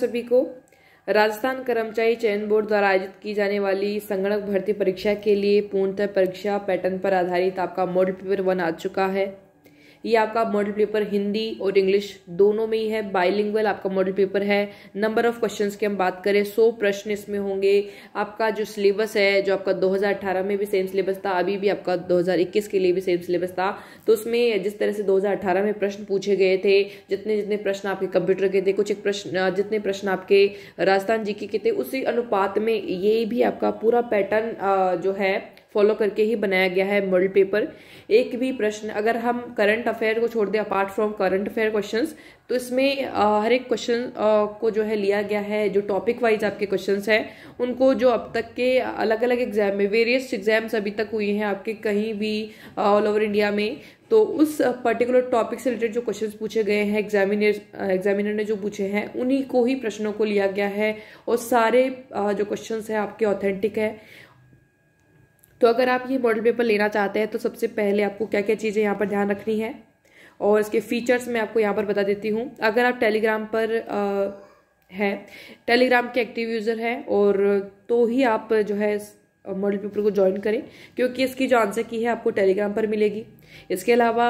सभी को राजस्थान कर्मचारी चयन बोर्ड द्वारा आयोजित की जाने वाली संगणक भर्ती परीक्षा के लिए पूर्णतः परीक्षा पैटर्न पर आधारित आपका मॉडल पेपर वन आ चुका है ये आपका मॉडल पेपर हिंदी और इंग्लिश दोनों में ही है बाइलिंगुअल आपका मॉडल पेपर है नंबर ऑफ क्वेश्चंस की हम बात करें सौ प्रश्न इसमें होंगे आपका जो सिलेबस है जो आपका 2018 में भी सेम सिलेबस था अभी भी आपका 2021 के लिए भी सेम सिलेबस था तो उसमें जिस तरह से 2018 में प्रश्न पूछे गए थे जितने जितने प्रश्न आपके कंप्यूटर के थे कुछ एक प्रश्न जितने प्रश्न आपके राजस्थान जी के थे उसी अनुपात में ये भी आपका पूरा पैटर्न जो है फॉलो करके ही बनाया गया है मॉडल पेपर एक भी प्रश्न अगर हम करंट अफेयर को छोड़ दें apart from current affair question तो इसमें हर एक क्वेश्चन को जो है लिया गया है जो टॉपिक वाइज आपके क्वेश्चन हैं उनको जो अब तक के अलग अलग एग्जाम में वेरियस एग्जाम्स अभी तक हुई हैं आपके कहीं भी ऑल ओवर इंडिया में तो उस पर्टिकुलर टॉपिक से रिलेटेड जो क्वेश्चंस पूछे गए हैं एग्जामिनर एग्जामिनर ने जो पूछे हैं उन्हीं को ही प्रश्नों को लिया गया है और सारे जो क्वेश्चंस हैं आपके ऑथेंटिक है तो अगर आप ये मॉडल पेपर लेना चाहते हैं तो सबसे पहले आपको क्या क्या चीज़ें यहाँ पर ध्यान रखनी है और इसके फीचर्स मैं आपको यहाँ पर बता देती हूँ अगर आप टेलीग्राम पर है हैं टेलीग्राम के एक्टिव यूज़र हैं और तो ही आप जो है मॉडल पेपर को ज्वाइन करें क्योंकि इसकी जो आंसर की है आपको टेलीग्राम पर मिलेगी इसके अलावा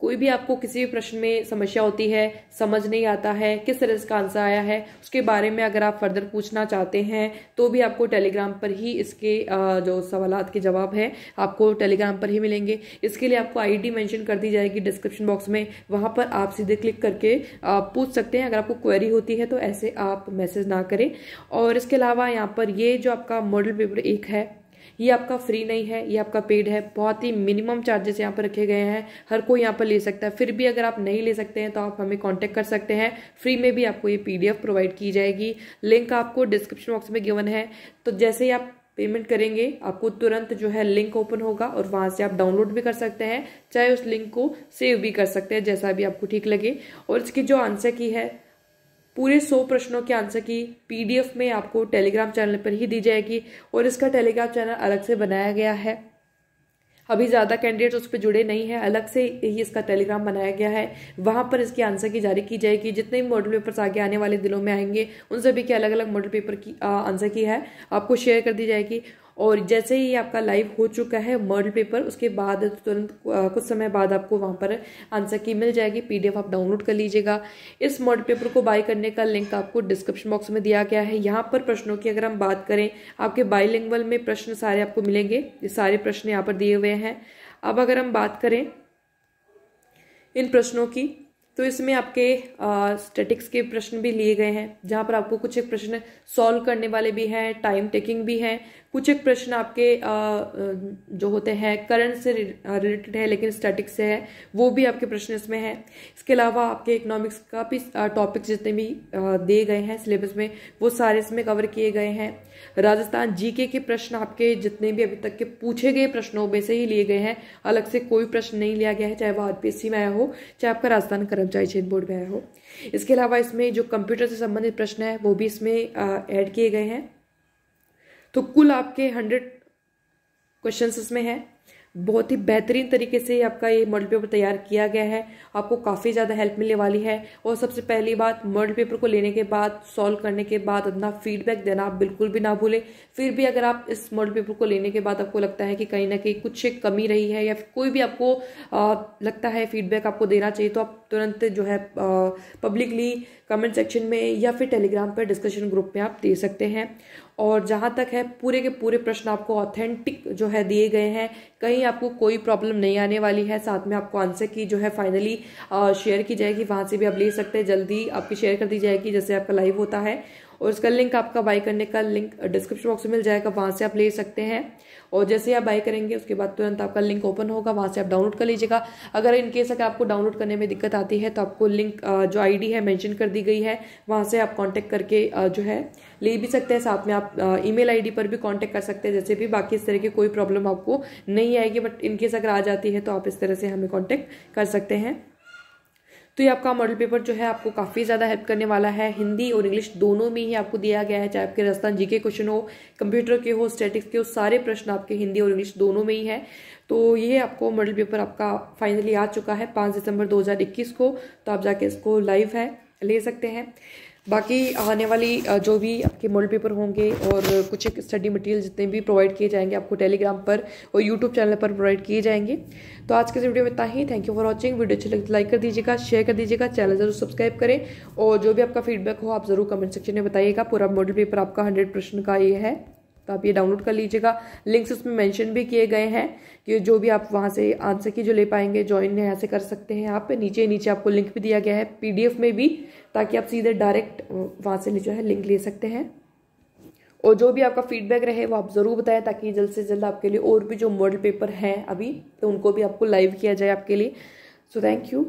कोई भी आपको किसी भी प्रश्न में समस्या होती है समझ नहीं आता है किस तरह इसका आंसर आया है उसके बारे में अगर आप फर्दर पूछना चाहते हैं तो भी आपको टेलीग्राम पर ही इसके जो सवाल के जवाब है आपको टेलीग्राम पर ही मिलेंगे इसके लिए आपको आईडी मेंशन कर दी जाएगी डिस्क्रिप्शन बॉक्स में वहाँ पर आप सीधे क्लिक करके पूछ सकते हैं अगर आपको क्वेरी होती है तो ऐसे आप मैसेज ना करें और इसके अलावा यहाँ पर ये जो आपका मॉडल पेपर एक है ये आपका फ्री नहीं है ये आपका पेड है बहुत ही मिनिमम चार्जेस यहाँ पर रखे गए हैं हर कोई यहाँ पर ले सकता है फिर भी अगर आप नहीं ले सकते हैं तो आप हमें कॉन्टैक्ट कर सकते हैं फ्री में भी आपको ये पी प्रोवाइड की जाएगी लिंक आपको डिस्क्रिप्शन बॉक्स में गिवन है तो जैसे ही आप पेमेंट करेंगे आपको तुरंत जो है लिंक ओपन होगा और वहाँ से आप डाउनलोड भी कर सकते हैं चाहे उस लिंक को सेव भी कर सकते हैं जैसा भी आपको ठीक लगे और इसकी जो आंसर की है पूरे सौ प्रश्नों के आंसर की पीडीएफ में आपको टेलीग्राम चैनल पर ही दी जाएगी और इसका टेलीग्राम चैनल अलग से बनाया गया है अभी ज़्यादा कैंडिडेट्स उस पर जुड़े नहीं है अलग से ही इसका टेलीग्राम बनाया गया है वहां पर इसकी आंसर की जारी की जाएगी जितने भी मॉडल पेपर्स आगे आने वाले दिनों में आएंगे उन सभी के अलग अलग मॉडल पेपर की आंसर की है आपको शेयर कर दी जाएगी और जैसे ही आपका लाइव हो चुका है मर्ल पेपर उसके बाद तुरंत कुछ समय बाद आपको वहाँ पर आंसर की मिल जाएगी पीडीएफ आप डाउनलोड कर लीजिएगा इस मर्ल पेपर को बाय करने का लिंक आपको डिस्क्रिप्शन बॉक्स में दिया गया है यहाँ पर प्रश्नों की अगर हम बात करें आपके बाईलिंगुअल में प्रश्न सारे आपको मिलेंगे ये सारे प्रश्न यहाँ पर दिए हुए हैं अब अगर हम बात करें इन प्रश्नों की तो इसमें आपके स्टेटिक्स के प्रश्न भी लिए गए हैं जहाँ पर आपको कुछ एक प्रश्न सॉल्व करने वाले भी हैं टाइम टेकिंग भी है कुछ एक प्रश्न आपके आ, जो होते हैं करंट से रिलेटेड है लेकिन स्टैटिक्स से है वो भी आपके प्रश्न इसमें है इसके अलावा आपके इकोनॉमिक्स का भी टॉपिक्स जितने भी दिए गए हैं सिलेबस में वो सारे इसमें कवर किए गए हैं राजस्थान जीके के प्रश्न आपके जितने भी अभी तक के पूछे गए प्रश्नों में से ही लिए गए हैं अलग से कोई प्रश्न नहीं लिया गया है चाहे वो आरपीएससी में आया हो चाहे आपका राजस्थान करंट कर्मचारी चयन बोर्ड में आए हो इसके अलावा इसमें जो कंप्यूटर से संबंधित प्रश्न है वो भी इसमें ऐड किए गए हैं तो कुल आपके हंड्रेड क्वेश्चन इसमें हैं बहुत ही बेहतरीन तरीके से आपका ये मॉडल पेपर तैयार किया गया है आपको काफ़ी ज़्यादा हेल्प मिलने वाली है और सबसे पहली बात मॉडल पेपर को लेने के बाद सॉल्व करने के बाद अपना फीडबैक देना आप बिल्कुल भी ना भूलें फिर भी अगर आप इस मॉडल पेपर को लेने के बाद आपको लगता है कि कहीं ना कहीं कुछ कमी रही है या कोई भी आपको आ, लगता है फीडबैक आपको देना चाहिए तो आप तुरंत जो है पब्लिकली कमेंट सेक्शन में या फिर टेलीग्राम पर डिस्कशन ग्रुप में आप दे सकते हैं और जहाँ तक है पूरे के पूरे प्रश्न आपको ऑथेंटिक जो है दिए गए हैं कहीं आपको कोई प्रॉब्लम नहीं आने वाली है साथ में आपको आंसर की जो है फाइनली शेयर की जाएगी वहाँ से भी आप ले सकते हैं जल्दी आपकी शेयर कर दी जाएगी जैसे आपका लाइव होता है और इसका लिंक आपका बाय करने का लिंक डिस्क्रिप्शन बॉक्स में मिल जाएगा वहाँ से आप ले सकते हैं और जैसे आप बाय करेंगे उसके बाद तुरंत आपका लिंक ओपन होगा वहाँ से आप डाउनलोड कर लीजिएगा अगर इनकेस अगर आपको डाउनलोड करने में दिक्कत आती है तो आपको लिंक uh, जो आईडी है मेंशन कर दी गई है वहाँ से आप कांटेक्ट करके uh, जो है ले भी सकते हैं साथ में आप ईमेल uh, आईडी पर भी कांटेक्ट कर सकते हैं जैसे भी बाकी इस तरह की कोई प्रॉब्लम आपको नहीं आएगी बट इनकेस अगर आ जाती है तो आप इस तरह से हमें कॉन्टेक्ट कर सकते हैं तो ये आपका मॉडल पेपर जो है आपको काफ़ी ज़्यादा हेल्प करने वाला है हिंदी और इंग्लिश दोनों में ही आपको दिया गया है चाहे आपके राजस्थान जी के क्वेश्चन हो कंप्यूटर के हो स्टेटिक्स के हो सारे प्रश्न आपके हिंदी और इंग्लिश दोनों में ही है तो ये आपको मॉडल पेपर आपका फाइनली आ चुका है पाँच दिसंबर दो को तो आप जाके इसको लाइव है ले सकते हैं बाकी आने वाली जो भी आपके मॉडल पेपर होंगे और कुछ एक स्टडी मटेरियल जितने भी प्रोवाइड किए जाएंगे आपको टेलीग्राम पर और यूट्यूब चैनल पर प्रोवाइड किए जाएंगे तो आज के वीडियो में इतना ही thank you for watching video अच्छी लगती लाइक तो कर दीजिएगा शेयर कर दीजिएगा चैनल जरूर सब्सक्राइब करें और जो भी आपका फीडबैक हो आप ज़रूर कमेंट सेक्शन में बताइएगा पूरा मॉडल पेपर आपका हंड्रेड परसेंट का ये है तो आप ये डाउनलोड कर लीजिएगा लिंक्स उसमें मेंशन भी किए गए हैं कि जो भी आप वहाँ से आंसर की जो ले पाएंगे ज्वाइन यहाँ से कर सकते हैं आप नीचे नीचे आपको लिंक भी दिया गया है पीडीएफ में भी ताकि आप सीधे डायरेक्ट वहाँ से जो है लिंक ले सकते हैं और जो भी आपका फीडबैक रहे वो आप ज़रूर बताएं ताकि जल्द से जल्द आपके लिए और भी जो मॉडल पेपर हैं अभी तो उनको भी आपको लाइव किया जाए आपके लिए सो थैंक यू